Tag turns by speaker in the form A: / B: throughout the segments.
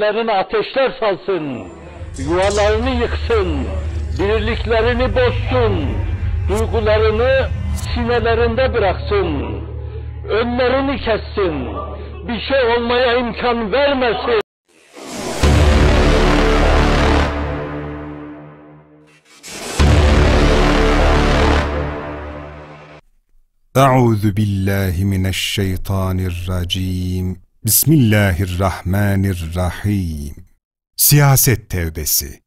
A: Kendilerini ateşler salsın, yuvalarını yıksın, birliklerini bozsun, duygularını sinelerinde bıraksın, önlerini kessin, bir şey olmaya imkan vermesin. أعوذ بالله من الشيطان الرجيم Bismillahirrahmanirrahim. Siyaset tevbesi.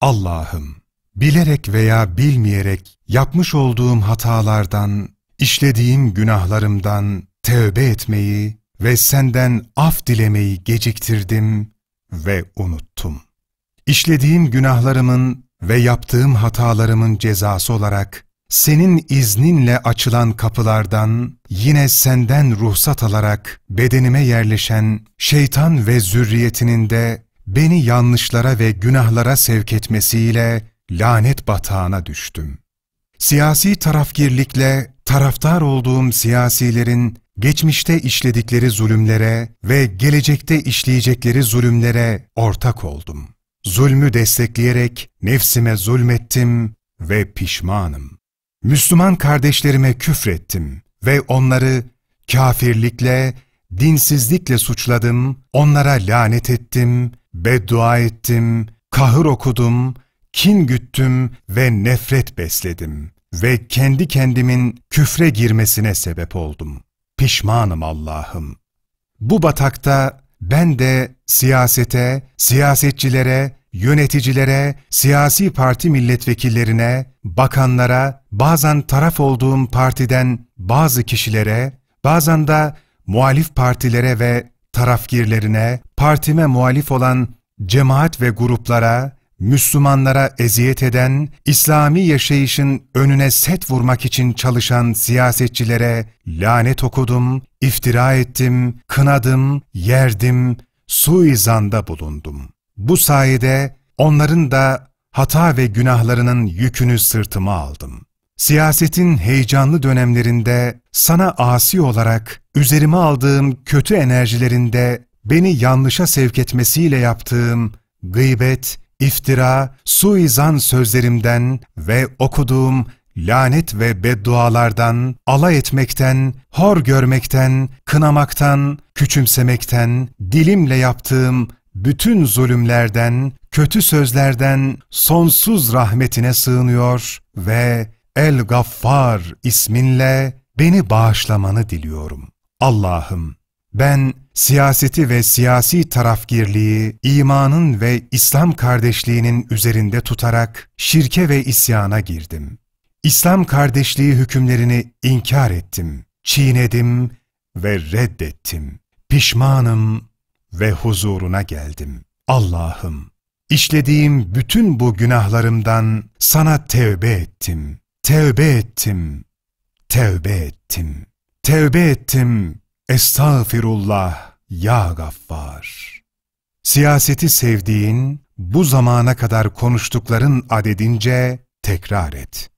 A: Allah'ım, bilerek veya bilmeyerek yapmış olduğum hatalardan, işlediğim günahlarımdan tevbe etmeyi ve senden af dilemeyi geciktirdim ve unuttum. İşlediğim günahlarımın ve yaptığım hatalarımın cezası olarak senin izninle açılan kapılardan yine senden ruhsat alarak bedenime yerleşen şeytan ve zürriyetinin de beni yanlışlara ve günahlara sevk etmesiyle lanet batağına düştüm. Siyasi tarafgirlikle taraftar olduğum siyasilerin geçmişte işledikleri zulümlere ve gelecekte işleyecekleri zulümlere ortak oldum. Zulmü destekleyerek nefsime zulmettim ve pişmanım. Müslüman kardeşlerime küfrettim ve onları kafirlikle, dinsizlikle suçladım, onlara lanet ettim, beddua ettim, kahır okudum, kin güttüm ve nefret besledim ve kendi kendimin küfre girmesine sebep oldum. Pişmanım Allah'ım. Bu batakta ben de siyasete, siyasetçilere, yöneticilere, siyasi parti milletvekillerine, bakanlara, bazen taraf olduğum partiden bazı kişilere, bazen de muhalif partilere ve tarafgirlerine, partime muhalif olan cemaat ve gruplara, Müslümanlara eziyet eden, İslami yaşayışın önüne set vurmak için çalışan siyasetçilere lanet okudum, iftira ettim, kınadım, yerdim, suizanda bulundum. Bu sayede onların da hata ve günahlarının yükünü sırtıma aldım. Siyasetin heyecanlı dönemlerinde sana asi olarak üzerime aldığım kötü enerjilerinde beni yanlışa sevk etmesiyle yaptığım gıybet, iftira, suizan sözlerimden ve okuduğum lanet ve beddualardan, alay etmekten, hor görmekten, kınamaktan, küçümsemekten, dilimle yaptığım bütün zulümlerden, kötü sözlerden sonsuz rahmetine sığınıyor ve El Gaffar isminle beni bağışlamanı diliyorum. Allah'ım ben siyaseti ve siyasi tarafgirliği imanın ve İslam kardeşliğinin üzerinde tutarak şirke ve isyana girdim. İslam kardeşliği hükümlerini inkar ettim, çiğnedim ve reddettim. Pişmanım ve huzuruna geldim. Allah'ım, işlediğim bütün bu günahlarımdan sana tevbe ettim. Tevbe ettim, tevbe ettim, tevbe ettim. Estağfirullah ya gaffar. Siyaseti sevdiğin, bu zamana kadar konuştukların adedince tekrar et.